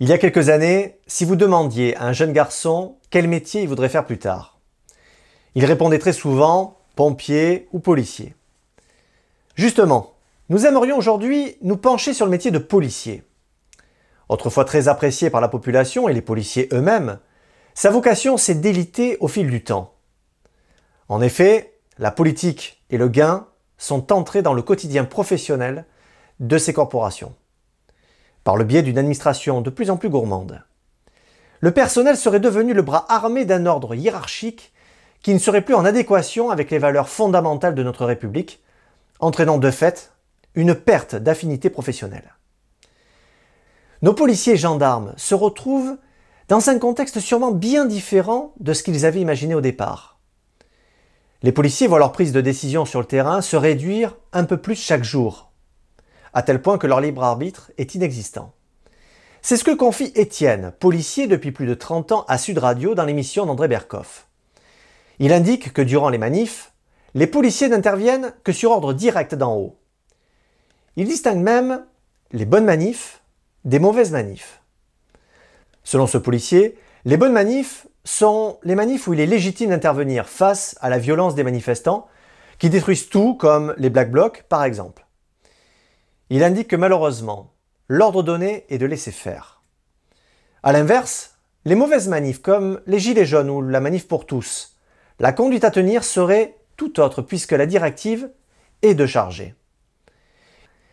Il y a quelques années, si vous demandiez à un jeune garçon quel métier il voudrait faire plus tard, il répondait très souvent pompier ou policier. Justement, nous aimerions aujourd'hui nous pencher sur le métier de policier. Autrefois très apprécié par la population et les policiers eux-mêmes, sa vocation s'est délitée au fil du temps. En effet, la politique et le gain sont entrés dans le quotidien professionnel de ces corporations par le biais d'une administration de plus en plus gourmande. Le personnel serait devenu le bras armé d'un ordre hiérarchique qui ne serait plus en adéquation avec les valeurs fondamentales de notre République, entraînant de fait une perte d'affinité professionnelle. Nos policiers et gendarmes se retrouvent dans un contexte sûrement bien différent de ce qu'ils avaient imaginé au départ. Les policiers voient leur prise de décision sur le terrain se réduire un peu plus chaque jour à tel point que leur libre arbitre est inexistant. C'est ce que confie Étienne, policier depuis plus de 30 ans à Sud Radio dans l'émission d'André Berkoff. Il indique que durant les manifs, les policiers n'interviennent que sur ordre direct d'en haut. Il distingue même les bonnes manifs des mauvaises manifs. Selon ce policier, les bonnes manifs sont les manifs où il est légitime d'intervenir face à la violence des manifestants qui détruisent tout comme les Black Blocs par exemple. Il indique que malheureusement, l'ordre donné est de laisser faire. A l'inverse, les mauvaises manifs comme les gilets jaunes ou la manif pour tous, la conduite à tenir serait tout autre puisque la directive est de charger.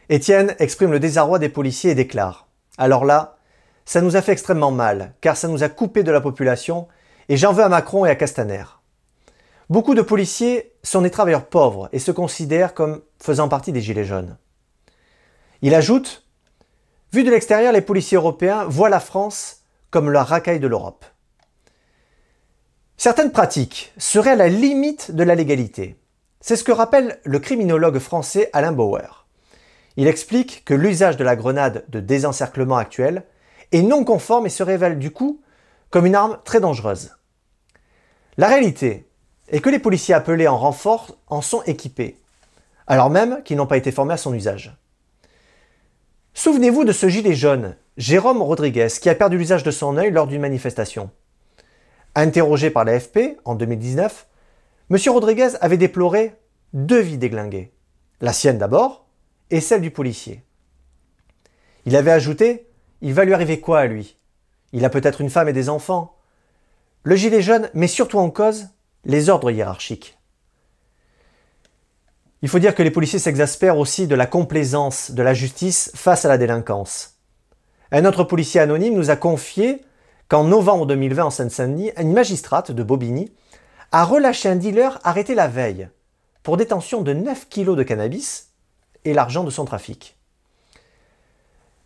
Étienne exprime le désarroi des policiers et déclare Alors là, ça nous a fait extrêmement mal, car ça nous a coupé de la population, et j'en veux à Macron et à Castaner. Beaucoup de policiers sont des travailleurs pauvres et se considèrent comme faisant partie des Gilets jaunes. Il ajoute Vu de l'extérieur, les policiers européens voient la France comme la racaille de l'Europe. Certaines pratiques seraient à la limite de la légalité. C'est ce que rappelle le criminologue français Alain Bauer. Il explique que l'usage de la grenade de désencerclement actuelle est non conforme et se révèle du coup comme une arme très dangereuse. La réalité est que les policiers appelés en renfort en sont équipés, alors même qu'ils n'ont pas été formés à son usage. Souvenez-vous de ce gilet jaune, Jérôme Rodriguez, qui a perdu l'usage de son œil lors d'une manifestation. Interrogé par l'AFP en 2019, M. Rodriguez avait déploré deux vies déglinguées. La sienne d'abord et celle du policier. Il avait ajouté Il va lui arriver quoi à lui Il a peut-être une femme et des enfants. Le gilet jaune met surtout en cause les ordres hiérarchiques. Il faut dire que les policiers s'exaspèrent aussi de la complaisance de la justice face à la délinquance. Un autre policier anonyme nous a confié qu'en novembre 2020 en Seine-Saint-Denis, une magistrate de Bobigny a relâché un dealer arrêté la veille pour détention de 9 kilos de cannabis et l'argent de son trafic.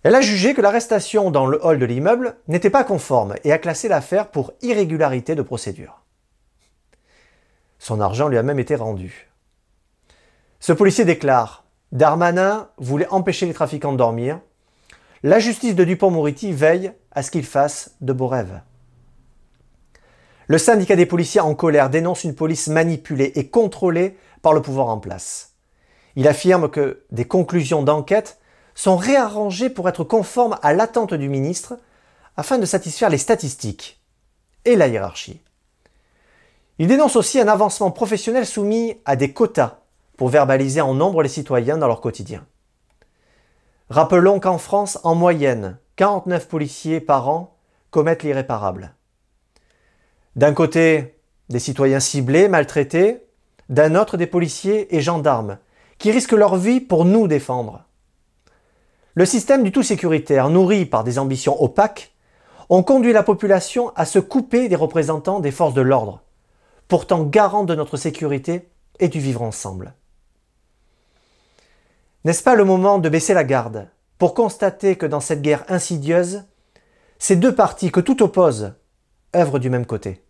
Elle a jugé que l'arrestation dans le hall de l'immeuble n'était pas conforme et a classé l'affaire pour irrégularité de procédure. Son argent lui a même été rendu. Ce policier déclare Darmanin voulait empêcher les trafiquants de dormir. La justice de dupont mouriti veille à ce qu'il fasse de beaux rêves. Le syndicat des policiers en colère dénonce une police manipulée et contrôlée par le pouvoir en place. Il affirme que des conclusions d'enquête sont réarrangées pour être conformes à l'attente du ministre afin de satisfaire les statistiques et la hiérarchie. Il dénonce aussi un avancement professionnel soumis à des quotas pour verbaliser en nombre les citoyens dans leur quotidien. Rappelons qu'en France, en moyenne, 49 policiers par an commettent l'irréparable. D'un côté, des citoyens ciblés, maltraités, d'un autre, des policiers et gendarmes, qui risquent leur vie pour nous défendre. Le système du tout sécuritaire, nourri par des ambitions opaques, ont conduit la population à se couper des représentants des forces de l'ordre, pourtant garants de notre sécurité et du vivre ensemble. N'est-ce pas le moment de baisser la garde pour constater que dans cette guerre insidieuse, ces deux parties que tout oppose œuvrent du même côté